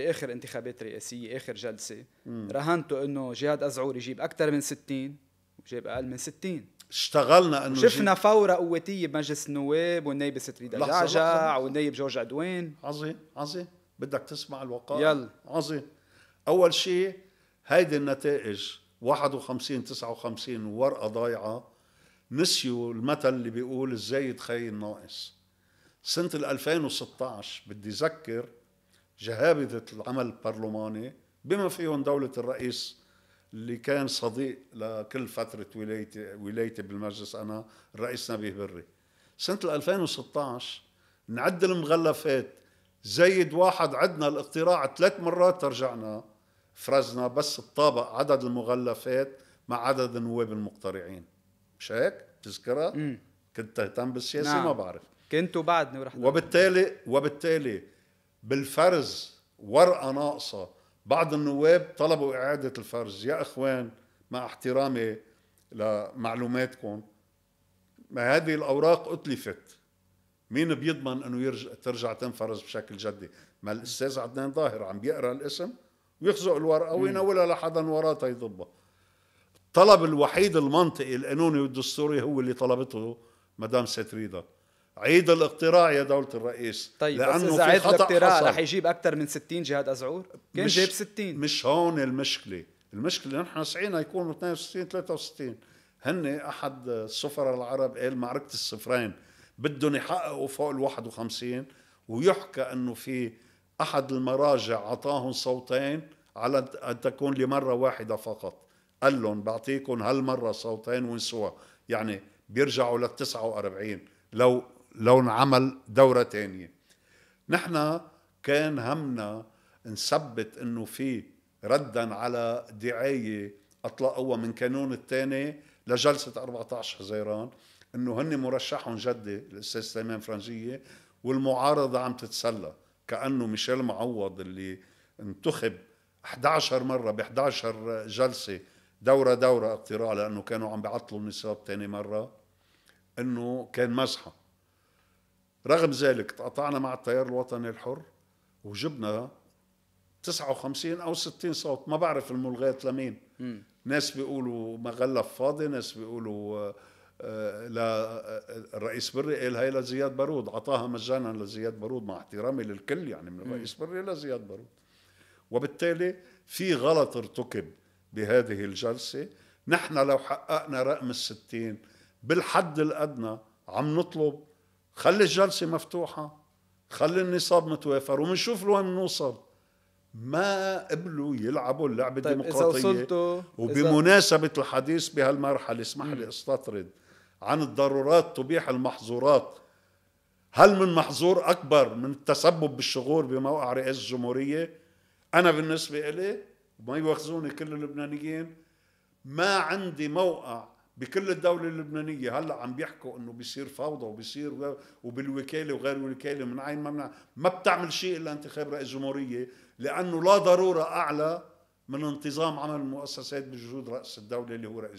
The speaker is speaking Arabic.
اخر انتخابات رئاسيه اخر جلسه رهنتوا انه جهاد ازعور يجيب اكثر من 60 وجاب اقل من 60 اشتغلنا انه شفنا جيب... فوره قوتيه بمجلس النواب والنائب ستريدا جعجع والنائب جورج عدوان عظيم عظيم بدك تسمع الوقائع يلا عظيم اول شيء هيدي النتائج 51 59 ورقه ضايعه نسيوا المثل اللي بيقول الزايد خي الناقص سنه 2016 بدي اذكر جهابذة العمل البرلماني بما فيهم دولة الرئيس اللي كان صديق لكل فترة ولايتي ولايتي بالمجلس أنا الرئيس نبيه بري سنة 2016 نعد المغلفات زيد واحد عدنا الاقتراع ثلاث مرات ترجعنا فرزنا بس تطابق عدد المغلفات مع عدد النواب المقترعين مش هيك؟ تذكرها؟ كنت تهتم بالسياسة نعم. ما بعرف كنت بعدني ورحت وبالتالي وبالتالي بالفرز ورقه ناقصه بعض النواب طلبوا اعاده الفرز يا اخوان مع احترامي لمعلوماتكم ما هذه الاوراق اتلفت مين بيضمن انه يرجع ترجع تنفرز بشكل جدي ما الاستاذ عدنان ظاهر عم بيقرا الاسم ويخزق الورقه وينولها لحدا وراه تيضبها الطلب الوحيد المنطقي القانوني والدستوري هو اللي طلبته مدام ستريدا عيد الاقتراع يا دولة الرئيس طيب لأنه بس إذا عيد الاقتراع رح يجيب أكثر من 60 جهاد أزعور كان جاب 60 مش هون المشكلة المشكلة نحن سعينا يكونوا 62 63 هن أحد السفراء العرب قال معركة الصفرين بدهم يحققوا فوق ال 51 ويحكى أنه في أحد المراجع أعطاهم صوتين على أن تكون لمرة واحدة فقط قال لهم بعطيكم هالمرة صوتين وانسوها يعني بيرجعوا لل 49 لو لو انعمل دورة تانية نحن كان همنا نثبت انه في ردا على دعاية اطلقوها من كانون الثاني لجلسة 14 حزيران انه هن مرشحهم جدي الاستاذ سليمان فرنجية والمعارضة عم تتسلى كأنه ميشيل معوض اللي انتخب 11 مرة ب 11 جلسة دورة دورة اقتراع لأنه كانوا عم بيعطلوا النصاب تاني مرة انه كان مزحه رغم ذلك تقاطعنا مع التيار الوطني الحر وجبنا 59 او 60 صوت ما بعرف الملغات لمين م. ناس بيقولوا مغلف فاضي ناس بيقولوا آه، آه، للرئيس آه، بري قال هي لزياد بارود اعطاها مجانا لزياد بارود مع احترامي للكل يعني من الرئيس بري لزياد بارود وبالتالي في غلط ارتكب بهذه الجلسة نحن لو حققنا رقم الستين بالحد الأدنى عم نطلب خلي الجلسة مفتوحة خلي النصاب متوافر وبنشوف لوين بنوصل ما قبلوا يلعبوا اللعبة طيب الديمقراطية وبمناسبة إذا... الحديث بهالمرحلة اسمح لي استطرد عن الضرورات تبيح المحظورات هل من محظور أكبر من التسبب بالشغور بموقع رئاسة الجمهورية أنا بالنسبة إلي وما يواخذوني كل اللبنانيين ما عندي موقع بكل الدوله اللبنانيه هلا عم بيحكوا انه بيصير فوضى وبيصير وبالوكاله وغير الوكاله من عين ممنع ما بتعمل شيء الا انتخاب رئيس جمهوريه لانه لا ضروره اعلى من انتظام عمل المؤسسات بجهود راس الدوله اللي هو رئيس